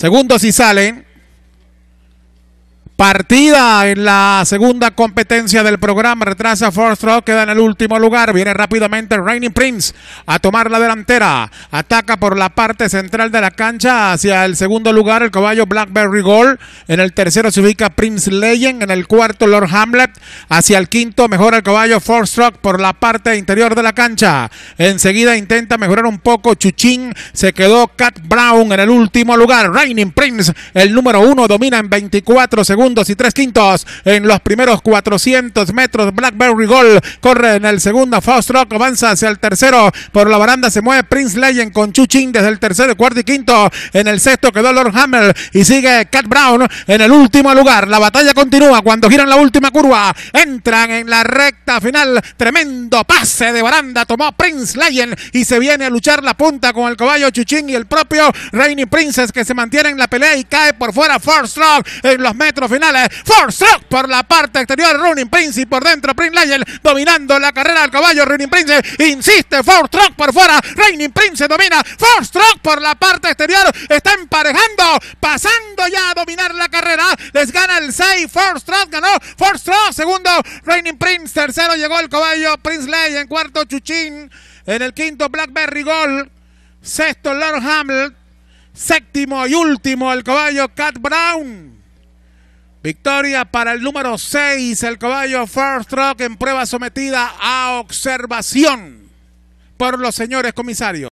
Segundo, si salen, Partida en la segunda competencia del programa. Retrasa Forstrock, Rock, queda en el último lugar. Viene rápidamente Raining Prince a tomar la delantera. Ataca por la parte central de la cancha hacia el segundo lugar el caballo Blackberry Gold. En el tercero se ubica Prince Legend. En el cuarto Lord Hamlet. Hacia el quinto mejora el caballo Forstrock Rock por la parte interior de la cancha. Enseguida intenta mejorar un poco Chuchín. Se quedó Cat Brown en el último lugar. Raining Prince, el número uno, domina en 24 segundos y tres quintos. En los primeros 400 metros, Blackberry Gold corre en el segundo. Faustrock avanza hacia el tercero. Por la baranda se mueve Prince Legend con Chuchin desde el tercero, cuarto y quinto. En el sexto quedó Lord Hammer y sigue Cat Brown en el último lugar. La batalla continúa cuando giran la última curva. Entran en la recta final. Tremendo pase de baranda tomó Prince Legend y se viene a luchar la punta con el caballo Chuchín y el propio Rainy Princess que se mantiene en la pelea y cae por fuera Faustrock en los metros finales. Force Truck por la parte exterior. Running Prince y por dentro Prince Legend dominando la carrera al caballo. Running Prince insiste. Truck por fuera. Running Prince domina. Truck por la parte exterior. Está emparejando. Pasando ya a dominar la carrera. Les gana el 6. Truck ganó. Truck segundo. Running Prince tercero. Llegó el caballo. Prince Layel en cuarto. Chuchín. En el quinto Blackberry Gold. Sexto Lord Hamlet. Séptimo y último el caballo Cat Brown. Victoria para el número 6, el caballo First Rock en prueba sometida a observación por los señores comisarios.